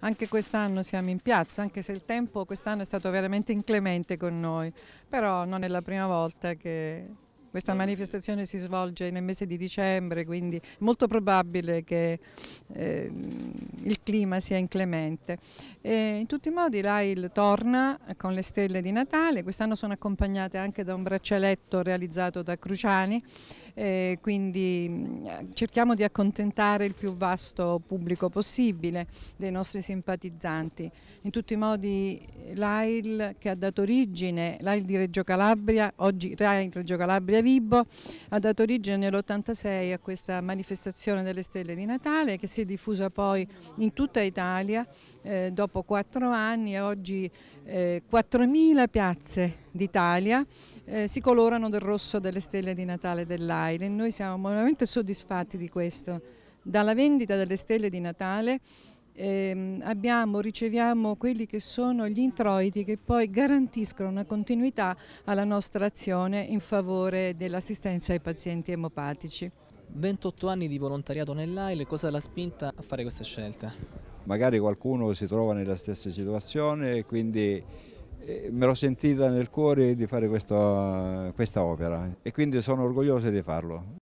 Anche quest'anno siamo in piazza, anche se il tempo quest'anno è stato veramente inclemente con noi, però non è la prima volta che questa manifestazione si svolge nel mese di dicembre, quindi è molto probabile che eh, il clima sia inclemente. E in tutti i modi l'AIL torna con le stelle di Natale, quest'anno sono accompagnate anche da un braccialetto realizzato da Cruciani eh, quindi mm, cerchiamo di accontentare il più vasto pubblico possibile dei nostri simpatizzanti. In tutti i modi l'AIL che ha dato origine, l'AIL di Reggio Calabria, oggi RAI Reggio Calabria Vibo, ha dato origine nell'86 a questa manifestazione delle stelle di Natale che si è diffusa poi in tutta Italia eh, dopo quattro anni e oggi eh, 4.000 piazze d'Italia, eh, si colorano del rosso delle stelle di Natale dell'Aile. Noi siamo veramente soddisfatti di questo. Dalla vendita delle stelle di Natale eh, abbiamo, riceviamo quelli che sono gli introiti che poi garantiscono una continuità alla nostra azione in favore dell'assistenza ai pazienti emopatici. 28 anni di volontariato nell'AIL, cosa l'ha spinta a fare questa scelta? Magari qualcuno si trova nella stessa situazione e quindi me l'ho sentita nel cuore di fare questo, questa opera e quindi sono orgoglioso di farlo.